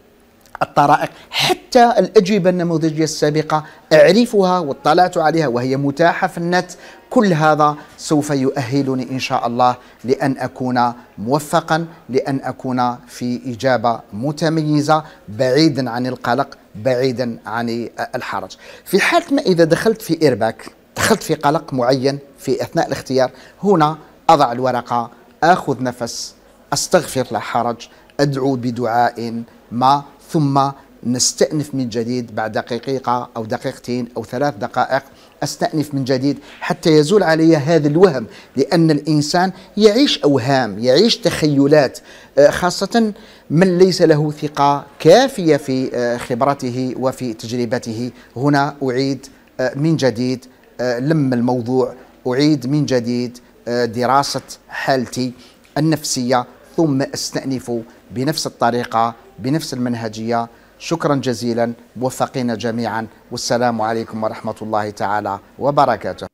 الطرائق حتى الأجوبة النموذجية السابقة أعرفها واطلعت عليها وهي متاحة في النت كل هذا سوف يؤهلني ان شاء الله لان اكون موفقا لان اكون في اجابه متميزه بعيدا عن القلق بعيدا عن الحرج في حاله ما اذا دخلت في ارباك دخلت في قلق معين في اثناء الاختيار هنا اضع الورقه اخذ نفس استغفر لا حرج ادعو بدعاء ما ثم نستأنف من جديد بعد دقيقة أو دقيقتين أو ثلاث دقائق استانف من جديد حتى يزول علي هذا الوهم لان الانسان يعيش اوهام يعيش تخيلات آه، خاصه من ليس له ثقه كافيه في آه، خبرته وفي تجربته هنا اعيد آه، من جديد لم الموضوع اعيد من جديد دراسه حالتي النفسيه ثم استانف بنفس الطريقه بنفس المنهجيه شكرا جزيلا موفقين جميعا والسلام عليكم ورحمة الله تعالى وبركاته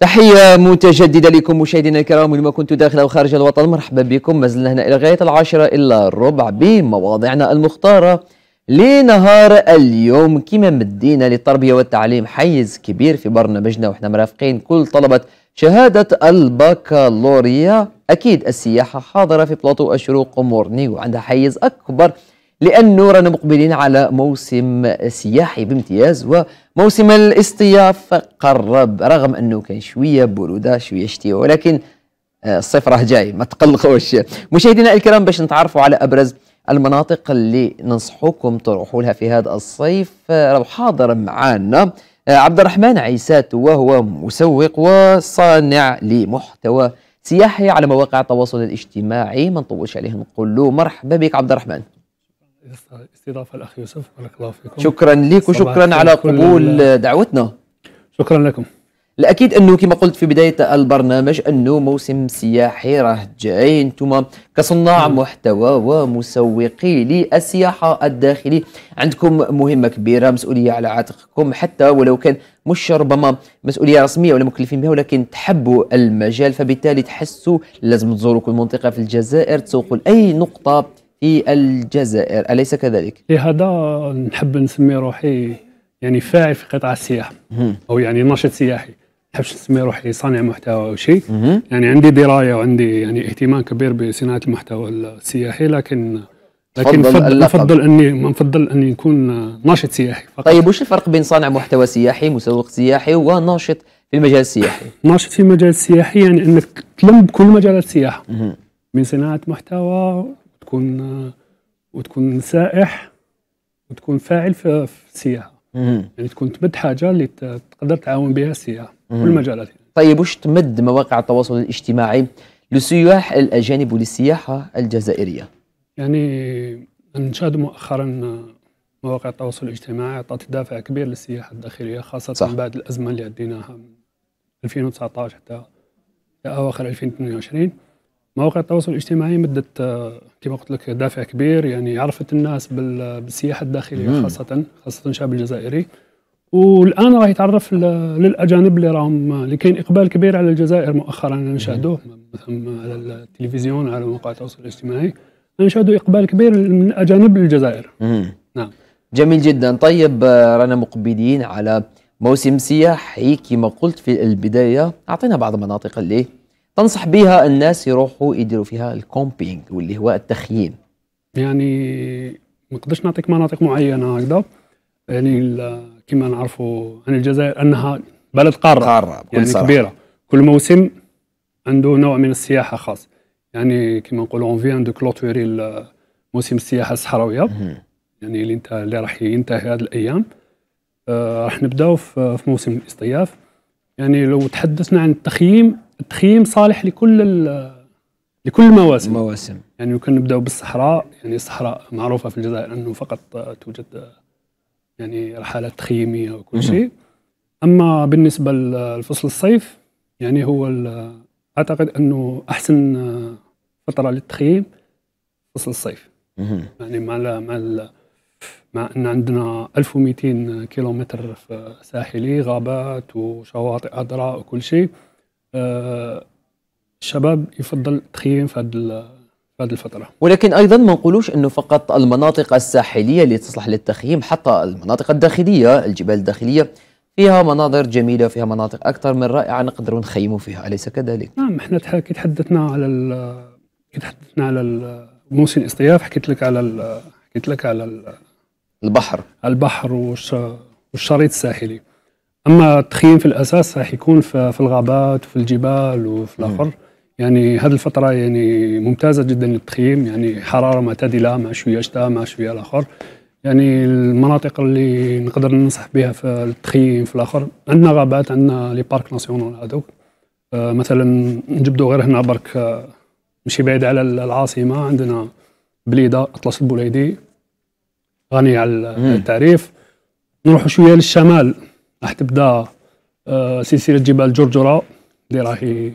تحية متجددة لكم مشاهدينا الكرام ولما كنت داخل أو خارج الوطن مرحبا بكم ما زلنا هنا إلى غاية العاشرة إلا الربع بمواضيعنا المختارة لنهار اليوم كما مدينا للتربية والتعليم حيز كبير في برنامجنا وإحنا مرافقين كل طلبة شهادة البكالوريا أكيد السياحة حاضرة في بلاطو الشروق ومورني وعندها حيز أكبر لأنه رانا مقبلين على موسم سياحي بامتياز وموسم الاصطياف قرب رغم أنه كان شوية برودة شوية شتي ولكن آه، الصيف راه جاي ما تقلقوش مشاهدينا الكرام باش نتعرفوا على أبرز المناطق اللي ننصحوكم تروحوا لها في هذا الصيف آه، راهو حاضر معانا آه، عبد الرحمن عيسات وهو مسوق وصانع لمحتوى سياحي على مواقع التواصل الاجتماعي ما نطولش عليه نقول له مرحبا بك عبد الرحمن الاستضافه الاخ يوسف بارك الله فيكم شكرا لك وشكرا على قبول دعوتنا شكرا لكم الاكيد انه كما قلت في بدايه البرنامج انه موسم سياحي راه جاي انتم كصناع محتوى ومسوقي للسياحه الداخلي عندكم مهمه كبيره مسؤوليه على عاتقكم حتى ولو كان مش ربما مسؤوليه رسميه ولا مكلفين بها ولكن تحبوا المجال فبالتالي تحسوا لازم تزوروا كل منطقه في الجزائر تسوقوا لاي نقطه في الجزائر اليس كذلك؟ لهذا نحب نسمي روحي يعني فاعل في قطاع السياحه او يعني ناشط سياحي نحبش نسمي روحي صانع محتوى او شيء يعني عندي درايه وعندي يعني اهتمام كبير بصناعه المحتوى السياحي لكن لكن فضل افضل اني ما نفضل اني نكون ناشط سياحي فقط طيب وش الفرق بين صانع محتوى سياحي مسوق سياحي وناشط في المجال السياحي ناشط في المجال السياحي يعني انك تلم بكل مجالات السياحه من صناعه محتوى وتكون وتكون سائح وتكون فاعل في, السياحه يعني تكون تمد حاجه اللي تقدر تعاون بها السياحه في المجالات يعني. طيب وش تمد مواقع التواصل الاجتماعي للسياح الاجانب وللسياحه الجزائريه؟ يعني نشاهد مؤخرا مواقع التواصل الاجتماعي اعطت دافع كبير للسياحه الداخليه خاصه صح. بعد الازمه اللي عديناها من 2019 حتى اواخر 2022 مواقع التواصل الاجتماعي مدت آه، كما قلت لك دافع كبير يعني عرفت الناس بالسياحه الداخليه خاصه خاصه الشعب الجزائري والان راح يتعرف للاجانب اللي راهم اللي آه، كاين اقبال كبير على الجزائر مؤخرا نشاهدوه مثلا على التلفزيون على مواقع التواصل الاجتماعي نشاهدوا اقبال كبير من الاجانب للجزائر نعم جميل جدا طيب آه، رانا مقبلين على موسم سياحي كما قلت في البدايه اعطينا بعض المناطق اللي تنصح بها الناس يروحوا يديروا فيها الكومبينج واللي هو التخييم يعني ما نقدرش نعطيك مناطق معينه هكذا يعني كما نعرفوا عن الجزائر انها بلد قاره قاره يعني صراحة. كبيره كل موسم عنده نوع من السياحه خاص يعني كما نقولوا اون فيان دو كلوتوري موسم السياحه الصحراويه يعني اللي انت اللي راح ينتهي هذه الايام آه راح نبداو في موسم الاصطياف يعني لو تحدثنا عن التخييم التخييم صالح لكل لكل المواسم المواسم يعني لو نبدا نبداو بالصحراء يعني الصحراء معروفه في الجزائر انه فقط توجد يعني رحلات تخييميه وكل شيء اما بالنسبه لفصل الصيف يعني هو اعتقد انه احسن فتره للتخييم فصل الصيف يعني مع الـ مع الـ مع ان عندنا 1200 كيلومتر ساحلي غابات وشواطئ خضراء وكل شيء الشباب آه، يفضل تخييم في هذه هذه الفترة ولكن أيضا ما نقولوش أنه فقط المناطق الساحلية اللي تصلح للتخييم حتى المناطق الداخلية الجبال الداخلية فيها مناظر جميلة فيها مناطق أكثر من رائعة نقدروا نخيموا فيها أليس كذلك؟ نعم احنا كي تحدثنا على كي تحدثنا على موسم الاصطياف حكيت لك على حكيت لك على البحر البحر والشريط الساحلي اما التخييم في الاساس راح يكون في الغابات وفي الجبال وفي الاخر يعني هذه الفتره يعني ممتازه جدا للتخييم يعني حراره معتدله مع شويه شتاء مع شويه الاخر يعني المناطق اللي نقدر ننصح بها في التخييم في الاخر عندنا غابات عندنا لي بارك ناسيونال هذوك آه، مثلا نجبدو غير هنا برك آه، مشي بعيد على العاصمه عندنا بليده اطلس البوليدي غني على التعريف نروح شويه للشمال راح تبدا آه، سلسله جبال جرجره اللي راهي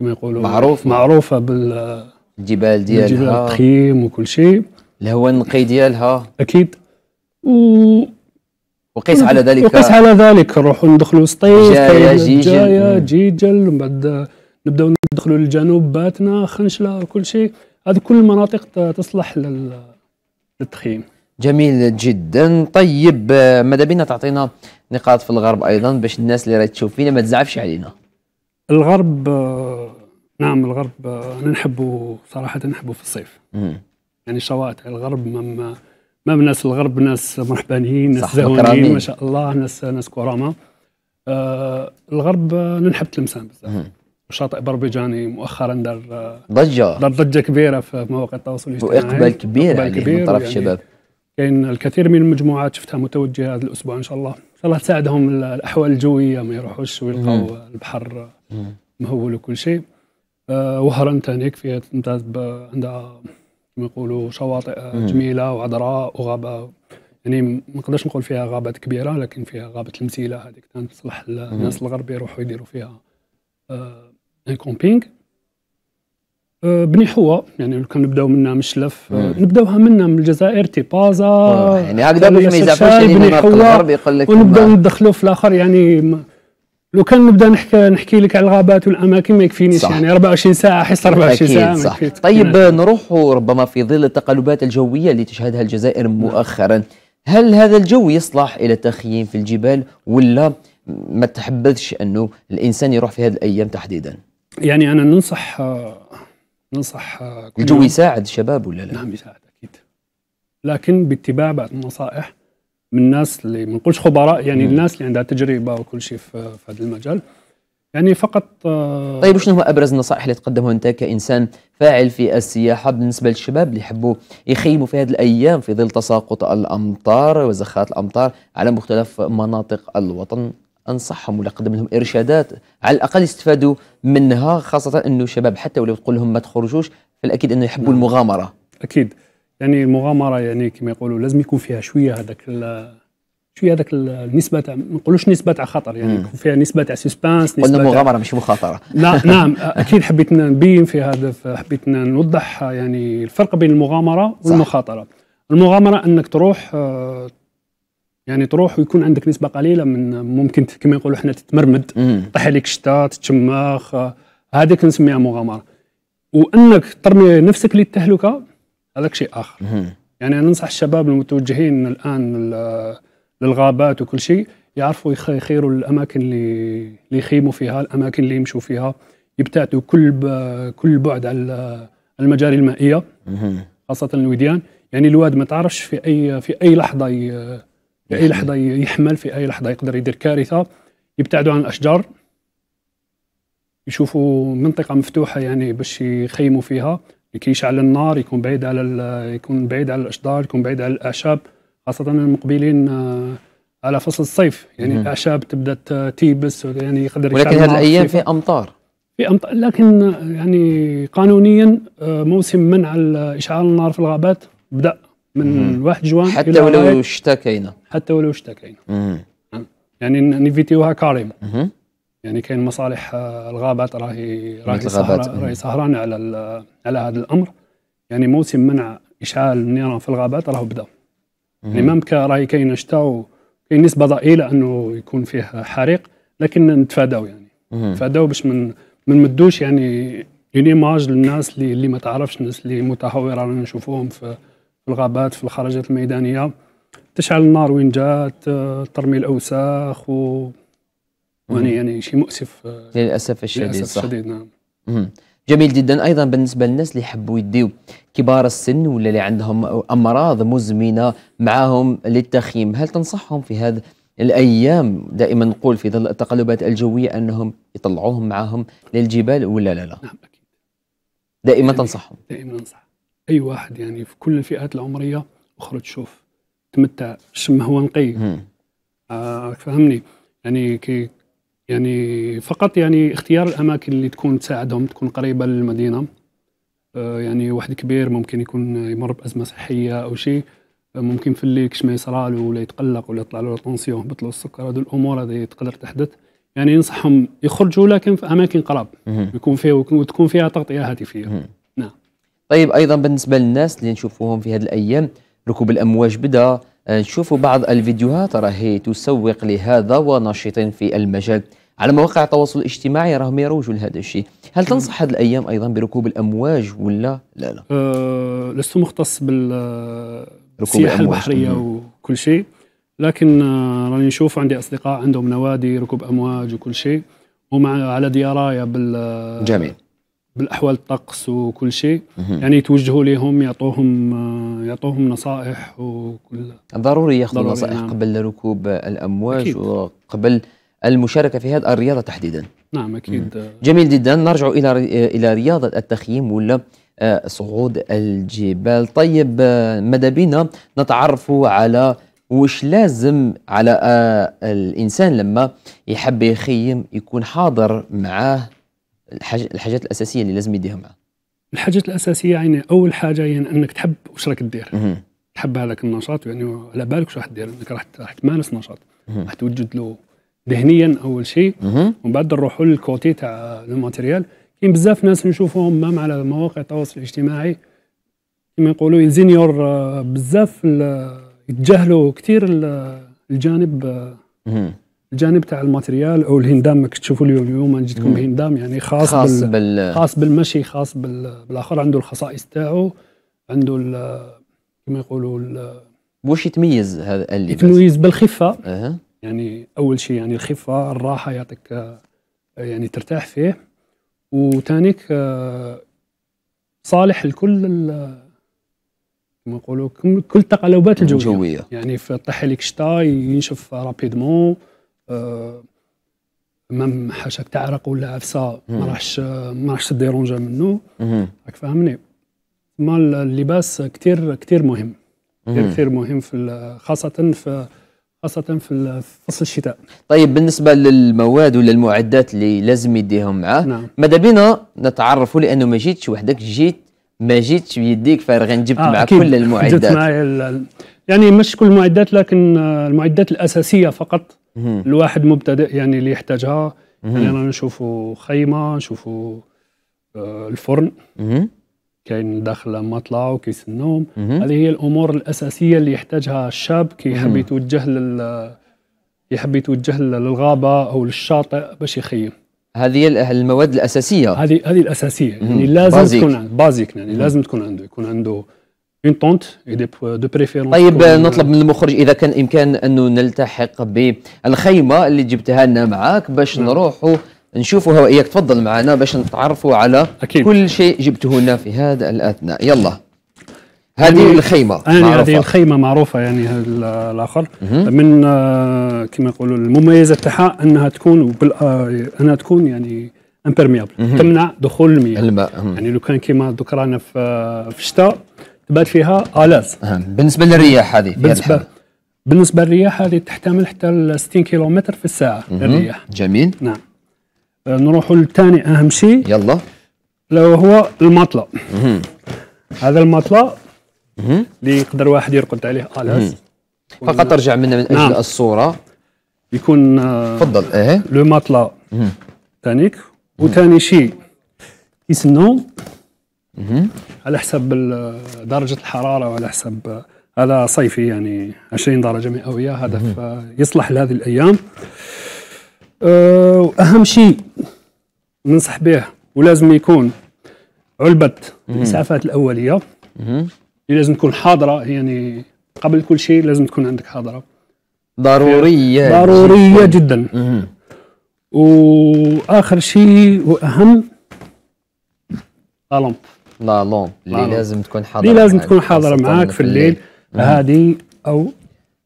كما يقولوا معروف معروفه بالجبال ديالها الجبال التخييم وكل شيء الهواء النقي ديالها اكيد و وقيس على ذلك وقيس على ذلك نروحوا ندخلوا سطيف جاية جيجل طيب، جاية جيجل من بعد نبداو ندخلوا للجنوب باتنا خنشله وكل شيء هذه كل المناطق تصلح للتخييم جميل جدا طيب آه، ماذا بينا تعطينا نقاط في الغرب ايضا باش الناس اللي راهي تشوف فينا ما تزعفش علينا الغرب آه، نعم الغرب آه، انا نحبه صراحه نحبه في الصيف مم. يعني شواطئ الغرب ما ما ناس الغرب ناس مرحبانيين ناس زهونيين ما شاء الله ناس ناس كرامه آه الغرب انا نحب تلمسان بزاف شاطئ بربيجاني مؤخرا دار ضجه دار ضجه كبيره في مواقع التواصل الاجتماعي واقبال كبير, كبير من طرف يعني الشباب يعني كاين يعني الكثير من المجموعات شفتها متوجهه هذا الاسبوع ان شاء الله ان شاء الله تساعدهم الاحوال الجويه ما يروحوش ويلقاو البحر مهول وكل شيء أه وهران تانيك فيها تمتاز عندها كما يقولوا شواطئ آه، جميله وعذراء وغابه يعني ما نقدرش نقول فيها غابات كبيره لكن فيها غابه المسيله هذيك تصلح الناس الغرب يروحوا يديروا فيها أه كومبينغ أه، بني حوا يعني كان نبداو منها من الشلف أه، نبداوها منها من الجزائر تيبازا آه، يعني هكذا باش ما يزعفوش يعني بني حوا يقول لك ونبداو ندخلوا في الاخر يعني لو كان نبدا نحكي نحكي لك على الغابات والاماكن ما يكفينيش صح. يعني 24 ساعه حس 24 ساعه صح. طيب نعم. نروح ربما في ظل التقلبات الجويه اللي تشهدها الجزائر نعم. مؤخرا هل هذا الجو يصلح الى التخييم في الجبال ولا ما تحبذش انه الانسان يروح في هذه الايام تحديدا يعني انا ننصح ننصح كل الجو يساعد الشباب ولا لا؟ نعم يساعد اكيد لكن باتباع بعض النصائح من الناس اللي ما نقولش خبراء يعني مم. الناس اللي عندها تجربه وكل شيء في, في هذا المجال يعني فقط آه، طيب شنو هو ابرز النصائح اللي تقدمها انت كانسان فاعل في السياحه بالنسبه للشباب اللي يحبوا يخيموا في هذه الايام في ظل تساقط الامطار وزخات الامطار على مختلف مناطق الوطن انصحهم ولا قدم لهم ارشادات على الاقل يستفادوا منها خاصه انه شباب حتى ولو تقول لهم ما تخرجوش فالاكيد انه يحبوا نعم. المغامره اكيد يعني المغامره يعني كما يقولوا لازم يكون فيها شويه هذاك شويه هذاك النسبه تاع ما نقولوش نسبه تاع خطر يعني يكون فيها نسبه تاع سسبانس قلنا مغامره مش مخاطره لا [laughs] نعم اكيد حبيت نبين في هذا حبيت نوضح يعني الفرق بين المغامره والمخاطره المغامره انك تروح آه، يعني تروح ويكون عندك نسبه قليله من ممكن كما يقولوا حنا تتمرمد طيح عليك شتا تشماخ هذيك نسميها مغامره وانك ترمي نفسك للتهلكه هذاك شيء اخر يعني انا ننصح الشباب المتوجهين الان للغابات وكل شيء يعرفوا يخيروا الاماكن اللي اللي يخيموا فيها الاماكن اللي يمشوا فيها يبتعدوا كل كل بعد على المجاري المائيه خاصه الوديان يعني الواد ما تعرفش في اي في اي لحظه في اي لحظه يحمل في اي لحظه يقدر يدير كارثه يبتعدوا عن الاشجار يشوفوا منطقه مفتوحه يعني باش يخيموا فيها لكي يشعل النار يكون بعيد على يكون بعيد على الاشجار يكون بعيد على الاعشاب خاصه المقبلين آه، على فصل الصيف يعني مم. الاعشاب تبدا تيبس يعني يقدر ولكن هذه الايام في امطار في امطار لكن آه، يعني قانونيا آه، موسم منع اشعال النار في الغابات بدا من واحد جوان حتى ولو كاينه حتى ولو كاينه نعم. يعني نيفيتيوها كريم يعني كاين مصالح آه، الغابات راهي راهي سهران راهي سهران على على هذا الامر يعني موسم منع اشعال النيران في الغابات راه بدا يعني مام راهي كاينه شتاء وكاين نسبه ضئيله انه يكون فيه حريق لكن نتفاداو يعني نتفاداو باش من ما نمدوش يعني اون ايماج للناس اللي, اللي ما تعرفش الناس اللي متهوره رانا نشوفوهم في في الغابات في الخرجات الميدانيه تشعل النار وين جات آه، ترمي الاوساخ و يعني يعني شيء مؤسف آه، للاسف الشديد للأسف صح الشديد نعم مم. جميل جدا ايضا بالنسبه للناس اللي يحبوا يديو كبار السن ولا اللي عندهم امراض مزمنه معاهم للتخييم هل تنصحهم في هذه الايام دائما نقول في ظل التقلبات الجويه انهم يطلعوهم معاهم للجبال ولا لا لا نعم اكيد دائما تنصحهم دائما انصح اي واحد يعني في كل الفئات العمريه اخرج شوف تمتع شم هو نقي آه فهمني يعني كي يعني فقط يعني اختيار الاماكن اللي تكون تساعدهم تكون قريبه للمدينه آه يعني واحد كبير ممكن يكون يمر بازمه صحيه او شيء آه، ممكن في الليل كش ما يصرالو ولا يتقلق ولا يطلع له طونسيون يهبط له السكر هذه الامور هذه تقدر تحدث يعني ننصحهم يخرجوا لكن في اماكن قراب يكون فيها وتكون فيها تغطيه هاتفيه طيب ايضا بالنسبه للناس اللي نشوفوهم في هذه الايام ركوب الامواج بدا آه، نشوفوا بعض الفيديوهات راهي تسوق لهذا وناشطين في المجال على مواقع التواصل الاجتماعي راهم يروجوا لهذا الشيء هل تنصح هذه الايام ايضا بركوب الامواج ولا لا لا أه لست مختص بالسياحه البحريه مم. وكل شيء لكن آه، راني نشوف عندي اصدقاء عندهم نوادي ركوب امواج وكل شيء ومع على درايه بال جميل بالاحوال الطقس وكل شيء يعني يتوجهوا لهم يعطوهم يعطوهم نصائح وكل ضروري ياخذوا نصائح نعم. قبل ركوب الامواج أكيد. وقبل المشاركه في هذه الرياضه تحديدا نعم اكيد مم. جميل جدا نرجع الى الى رياضه التخييم ولا آه، صعود الجبال طيب آه، ماذا بينا نتعرف على وش لازم على آه، الانسان لما يحب يخيم يكون حاضر معاه الحاجات الاساسيه اللي لازم يديها معاه الحاجات الاساسيه يعني اول حاجه يعني انك تحب واش راك دير تحب هذاك النشاط يعني على بالك واش راح دير انك راح راح تمارس نشاط راح توجد له ذهنيا اول شيء ومن بعد نروحوا للكوتي تاع الماتيريال كاين بزاف ناس نشوفوهم مام على مواقع التواصل الاجتماعي كما يقولوا الزينيور آه، بزاف يتجاهلوا كثير الجانب آه، الجانب تاع الماتريال او الهندام راك تشوفوا اليوم اليوم جيتكم بهندام يعني خاص خاص بال... بال... خاص بالمشي خاص بال... بالاخر عنده الخصائص تاعو عنده كما يقولوا واش يتميز هذا اللي يتميز بالخفه أه. يعني اول شيء يعني الخفه الراحه يعطيك يعني ترتاح فيه وثانيك صالح لكل كما يقولوا كل التقلبات الجويه الجوية. يعني في طيح لك شتاء ينشف رابيدمون آه، ما حاشاك تعرق ولا عفسه ما راحش ما راحش تديرونجا منه راك فاهمني ما اللباس كثير كثير مهم كثير كثير مهم في خاصه في خاصة في فصل الشتاء. طيب بالنسبة للمواد ولا المعدات اللي لازم يديهم معاه نعم. ماذا بينا نتعرفوا لأنه ما جيتش وحدك جيت ما جيتش بيديك فارغين جبت آه معك كل المعدات. جبت معي يعني مش كل المعدات لكن المعدات الأساسية فقط الواحد مبتدئ يعني اللي يحتاجها يعني انا نشوفوا خيمه نشوفوا آه، الفرن كاين داخل مطلع وكيسنوهم هذه هي الامور الاساسيه اللي يحتاجها الشاب كي يحب يتوجه لل يحب يتوجه للغابه او للشاطئ باش يخيم هذه المواد الاساسيه هذه هذه الاساسيه يعني لازم بازيك. تكون بازيك يعني لازم تكون عنده يكون عنده اون طونت دو بريفيرونس طيب نطلب من المخرج اذا كان امكان انه نلتحق بالخيمه اللي جبتها لنا معاك باش نعم. نروحوا نشوفوها واياك تفضل معنا باش نتعرفوا على أكيد. كل شيء جبته لنا في هذا الاثناء يلا هذه يعني الخيمه يعني هذه الخيمه معروفه يعني الاخر من آه، كما يقولوا المميزه تاعها انها تكون آه، انها تكون يعني امبرميابل تمنع دخول المياه الماء يعني لو كان كيما دوك رانا آه، في الشتاء تبات فيها الاز بالنسبه للرياح هذه بالنسبه بالنسبه للرياح هذه تحتمل حتى 60 كيلومتر في الساعه الرياح جميل نعم آه، نروحوا للثاني اهم شيء يلا لو هو المطلة هذا المطلة اللي يقدر واحد يرقد عليه الاز فقط ارجع منه من اجل نعم. الصوره يكون آه، تفضل ايه لو مطلة ثانيك وثاني شيء يسنو على حسب درجه الحراره وعلى حسب هذا صيفي يعني 20 درجه مئويه هذا يصلح لهذه الايام أه، واهم شيء ننصح به ولازم يكون علبه الاسعافات الاوليه اللي لازم تكون حاضره يعني قبل كل شيء لازم تكون عندك حاضره ضروريه ضروريه جدا واخر شيء واهم طالمب لا لون اللي لازم تكون حاضره اللي لازم تكون حاضره معاك في الليل هذه او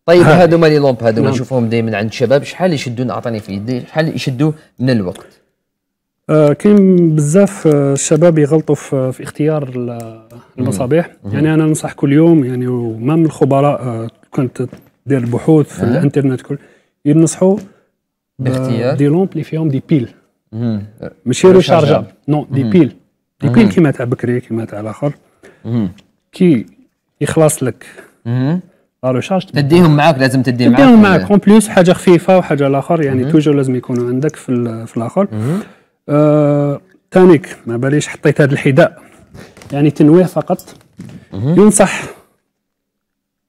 طيب هادو مالي لومب هادو نعم. نشوفهم دائما عند الشباب شحال يشدون اعطاني في يدي شحال يشدوا من الوقت آه كاين بزاف آه، الشباب يغلطوا في, في اختيار المصابيح مم. يعني انا ننصح كل يوم يعني وما من الخبراء آه، كنت دير بحوث في آه. الانترنت كل ينصحوا باختيار دي لومب اللي فيهم دي بيل ماشي ريشارجاب نو دي بيل كاين كيما تاع بكري كيما تاع الاخر كي يخلص لك لا ريشارج تديهم معاك لازم تدي معاك تديهم معاك اون بليس حاجه خفيفه وحاجه الاخر يعني توجور لازم يكونوا عندك في, في الاخر آه تانيك ما باليش حطيت هذا الحذاء يعني تنويه فقط ينصح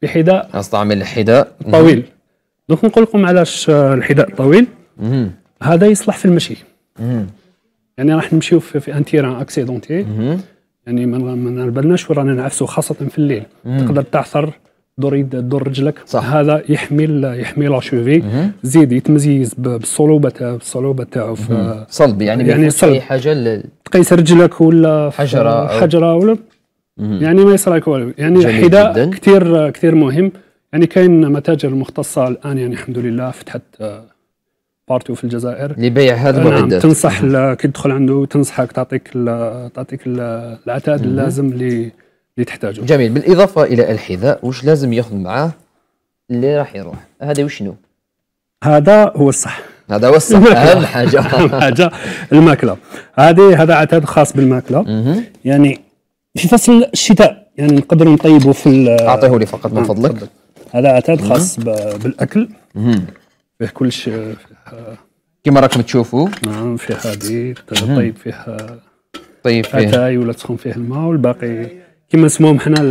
بحذاء استعمل الحذاء طويل دونك نقول لكم علاش الحذاء الطويل هذا يصلح في المشي يعني راح نمشيو في, في ان تيران اكسيدونتي يعني ما نربلناش ورانا نعفسوا خاصه في الليل تقدر تعثر دور دور رجلك صح. هذا يحمي يحمي لا شوفي زيد يتميز بالصلوبه بالصلوبه تاعو في صلب يعني يعني صلب حاجه ل... تقيس رجلك ولا حجره حجره ولا يعني ما يصير لك والو يعني الحذاء كثير كثير مهم يعني كاين متاجر مختصه الان يعني الحمد لله فتحت بارتو في الجزائر اللي يبيع هذا نعم، المعدات تنصح كي تدخل عنده تنصحك تعطيك الـ تعطيك العتاد اللازم اللي اللي تحتاجه جميل بالاضافه الى الحذاء واش لازم ياخذ معاه اللي راح يروح هذا وشنو هذا هو الصح هذا هو الصح اهم حاجه [laughs] اهم حاجه الماكله هذه هذا عتاد خاص بالماكله يعني في فصل الشتاء يعني نقدروا نطيبوا في اعطيه لي فقط من نعم، فضلك هذا عتاد خاص بالاكل فيه كل شيء كما راكم تشوفوا نعم فيها طيب، هذه طيب فيها طيب فيه اتاي ولا تسخن فيه الماء والباقي كما نسموهم حنا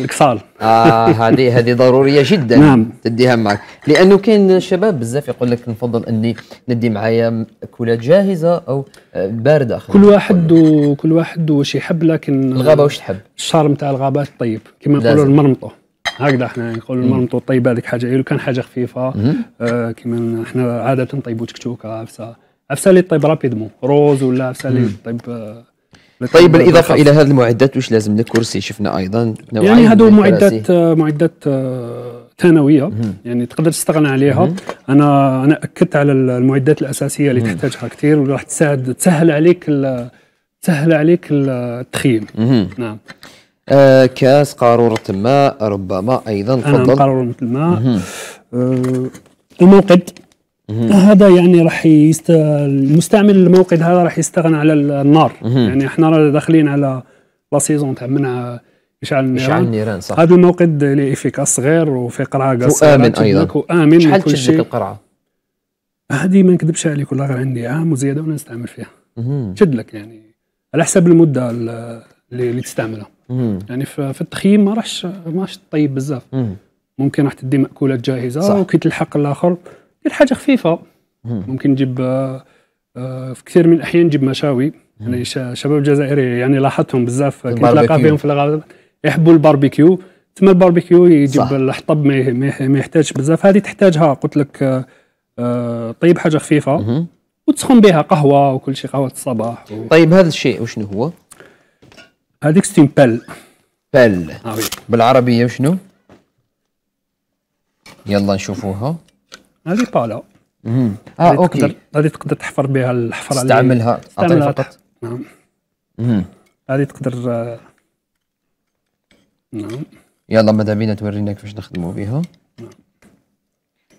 الكسال اه هذه هذه ضروريه جدا نعم تديها معك لانه كاين شباب بزاف يقول لك نفضل اني ندي معايا مأكولات جاهزه او آه، بارده كل واحد وكل واحد واش يحب لكن الغابه واش تحب الشارم تاع الغابات طيب كما نقولوا المرمطه هكذا حنا يعني نقولوا المرمطو طيب هذيك حاجه الا إيه، كان حاجه خفيفه آه كيما حنا عاده نطيبوا تكتوكه عفسه عفسه اللي طيب رابيدمون روز ولا عفسه اللي آه، طيب طيب بالاضافه الى هذه المعدات واش لازم لك كرسي شفنا ايضا يعني هذو معدات آه، معدات آه، ثانويه يعني تقدر تستغنى عليها مم. انا انا اكدت على المعدات الاساسيه اللي تحتاجها كثير وراح تساعد تسهل عليك تسهل عليك التخييم نعم آه كاس قارورة الماء ربما أيضا تفضل قارورة الماء آه الموقد هذا يعني راح يست... المستعمل الموقد هذا راح يستغنى على النار يعني احنا داخلين على لا سيزون تاع منع اشعال النيران النيران صح هذا الموقد اللي افيكاس صغير وفي قرعه قصيره وامن ايضا وامن شحال تشدك القرعه؟ هذه ما نكذبش عليك والله غير عندي عام وزياده ونستعمل فيها تشد لك يعني على حسب المده اللي تستعملها يعني في التخييم ما راحش ما راحش طيب بزاف ممكن راح تدي ماكولات جاهزه صح. وكي تلحق الاخر دير حاجه خفيفه مم. ممكن تجيب آه، آه، في كثير من الاحيان تجيب مشاوي يعني شباب جزائري يعني لاحظتهم بزاف كنتلاقى فيهم في الغالب يحبوا الباربيكيو تما الباربيكيو يجيب صح. الحطب ما يحتاجش بزاف هذه تحتاجها قلت لك آه، طيب حاجه خفيفه مم. وتسخن بها قهوه وكل شيء قهوه الصباح و... طيب هذا الشيء وشنو هو؟ هذيك ستيم بال بال آه بالعربية شنو؟ يلا نشوفوها هذه بالا اه اوكي هذي هذه تقدر تحفر بها الحفرة استعملها اعطيني فقط نعم هذه تقدر آه، نعم يلا ماذا بينا تورينا كيفاش نخدموا بها نعم.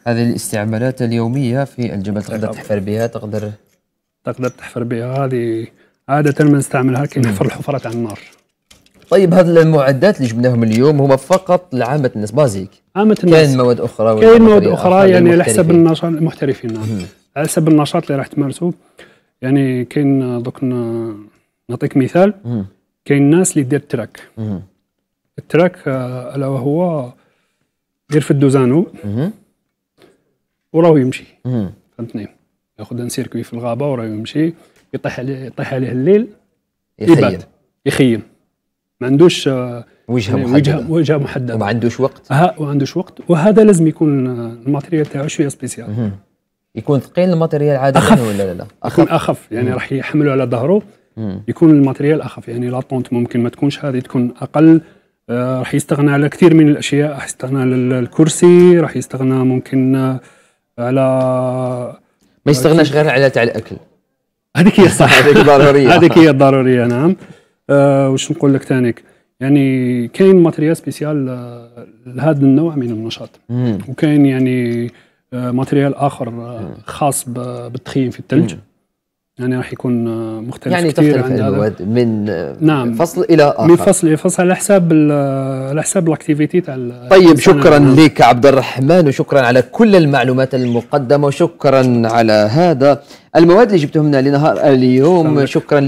هذه الاستعمالات اليومية في الجبل تقدر طيب. تحفر بها تقدر تقدر تحفر بها هذه عادة ما نستعملها كي نحفر الحفرات على النار طيب هذه المعدات اللي جبناهم اليوم هما فقط لعامة الناس بازيك عامة الناس كاين مواد أخرى كاين مواد أخرى يعني على حسب النشاط المحترفين نعم. على حسب النشاط اللي راح تمارسوا يعني كاين دوك نعطيك مثال كاين الناس اللي دير تراك التراك آه، الا وهو دير في الدوزانو وراه يمشي فهمتني ياخذ ان سيركوي في الغابه وراه يمشي يطيح عليه يطيح عليه الليل يخيم يخيم ما عندوش آه، وجهه يعني محدده وجهه, وجهه محدده وما عندوش وقت ها وما عندوش وقت وهذا لازم يكون آه، الماتيريال تاعو شويه سبيسيال يكون ثقيل الماتيريال عادي أخف. ولا لا لا اخف يكون اخف يعني راح يحملوا على ظهره يكون الماتيريال اخف يعني لاطونت ممكن ما تكونش هذه تكون اقل آه راح يستغنى على كثير من الاشياء راح يستغنى على الكرسي راح يستغنى ممكن آه، على ما يستغناش غير على تاع الاكل هذيك هي الصح هذيك ضروريه هذيك هي الضروريه نعم آه وش نقول لك ثانيك يعني كاين ماتريال سبيسيال آه، لهذا النوع من النشاط وكاين يعني آه، ماتريال اخر آه، خاص بالتخييم في الثلج يعني راح يكون آه، مختلف يعني كثير تختلف يعني المواد من نعم فصل الى اخر من فصل الى فصل على حساب على حساب الاكتيفيتي تاع طيب شكرا لك عبد الرحمن وشكرا على كل المعلومات المقدمه وشكرا على هذا المواد اللي جبتهم لنا لنهار اليوم شكرا